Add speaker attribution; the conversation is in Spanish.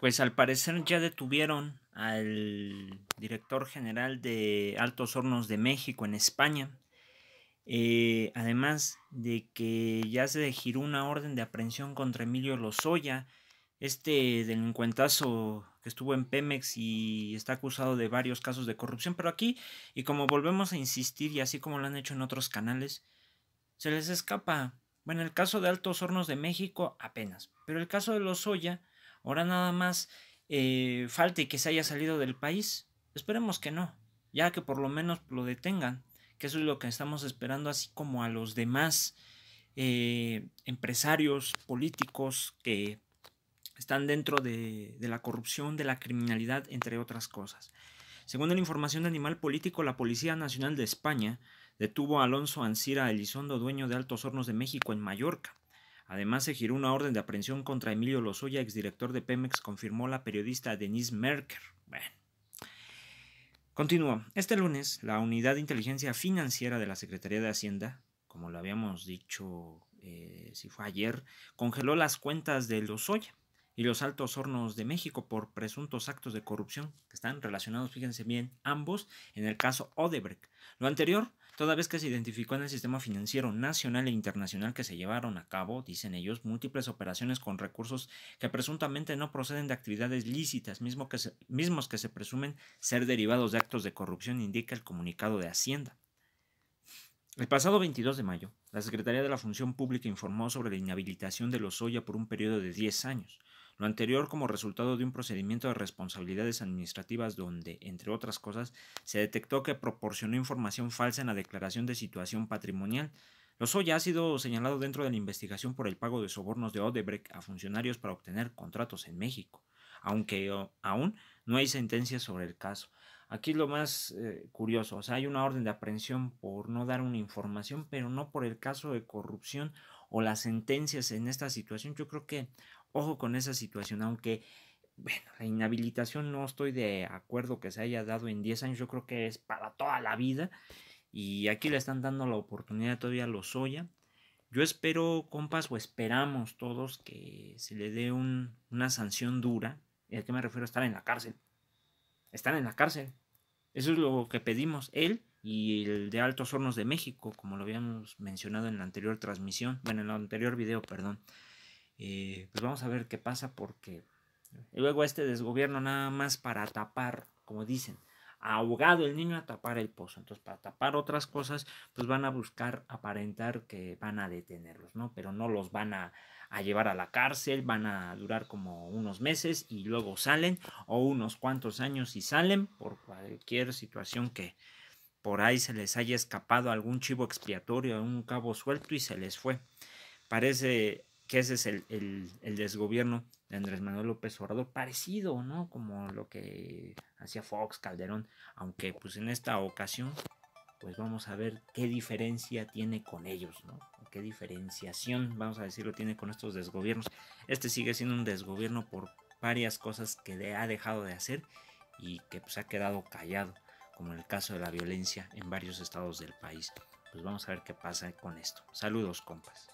Speaker 1: pues al parecer ya detuvieron al director general de Altos Hornos de México en España. Eh, además de que ya se giró una orden de aprehensión contra Emilio Lozoya, este delincuentazo que estuvo en Pemex y está acusado de varios casos de corrupción. Pero aquí, y como volvemos a insistir y así como lo han hecho en otros canales, se les escapa. Bueno, el caso de Altos Hornos de México apenas, pero el caso de Lozoya Ahora nada más eh, falte que se haya salido del país. Esperemos que no, ya que por lo menos lo detengan, que eso es lo que estamos esperando, así como a los demás eh, empresarios políticos que están dentro de, la corrupción, de la criminalidad, entre otras cosas. Según la información de Animal Político, la Policía Nacional de España detuvo a Alonso Ancira Elizondo, dueño de Altos Hornos de México en Mallorca. Además, se giró una orden de aprehensión contra Emilio Lozoya, exdirector de Pemex, confirmó la periodista Denise Merker. Bueno. Continúa. Este lunes, la Unidad de Inteligencia Financiera de la Secretaría de Hacienda, como lo habíamos dicho eh, si fue ayer, congeló las cuentas de Lozoya y los altos hornos de México por presuntos actos de corrupción que están relacionados, fíjense bien, ambos en el caso Odebrecht. Lo anterior toda vez que se identificó en el sistema financiero nacional e internacional que se llevaron a cabo, dicen ellos, múltiples operaciones con recursos que presuntamente no proceden de actividades lícitas, mismos que se presumen ser derivados de actos de corrupción, indica el comunicado de Hacienda. El pasado 22 de mayo, la Secretaría de la Función Pública informó sobre la inhabilitación de los Lozoya por un periodo de 10 años. Lo anterior como resultado de un procedimiento de responsabilidades administrativas donde, entre otras cosas, se detectó que proporcionó información falsa en la declaración de situación patrimonial. Lozoya ha sido señalado dentro de la investigación por el pago de sobornos de Odebrecht a funcionarios para obtener contratos en México, aunque eh, aún no hay sentencia sobre el caso. Aquí lo más eh, curioso, o sea, hay una orden de aprehensión por no dar una información, pero no por el caso de corrupción o las sentencias en esta situación, yo creo que ojo con esa situación, aunque bueno, la inhabilitación no estoy de acuerdo que se haya dado en 10 años, yo creo que es para toda la vida y aquí le están dando la oportunidad todavía a Lozoya. Yo espero, compas, o esperamos todos que se le dé una sanción dura. ¿Y a qué me refiero? Estar en la cárcel. están en la cárcel. Eso es lo que pedimos. Él y el de Altos Hornos de México, como lo habíamos mencionado en la anterior transmisión, bueno, en el anterior video, perdón. Eh, pues vamos a ver qué pasa porque luego este desgobierno nada más para tapar, como dicen, ahogado el niño a tapar el pozo. Entonces, para tapar otras cosas, pues van a buscar aparentar que van a detenerlos, ¿no? Pero no los van a, a llevar a la cárcel, van a durar como unos meses y luego salen, o unos cuantos años y salen por cualquier situación que, por ahí se les haya escapado algún chivo expiatorio, un cabo suelto y se les fue. Parece que ese es el, desgobierno de Andrés Manuel López Obrador, parecido, ¿no? Como lo que hacía Fox, Calderón, aunque pues en esta ocasión, pues vamos a ver qué diferencia tiene con ellos, ¿no? Qué diferenciación, vamos a decirlo, tiene con estos desgobiernos. Este sigue siendo un desgobierno por varias cosas que ha dejado de hacer y que pues ha quedado callado como en el caso de la violencia en varios estados del país. Pues vamos a ver qué pasa con esto. Saludos, compas.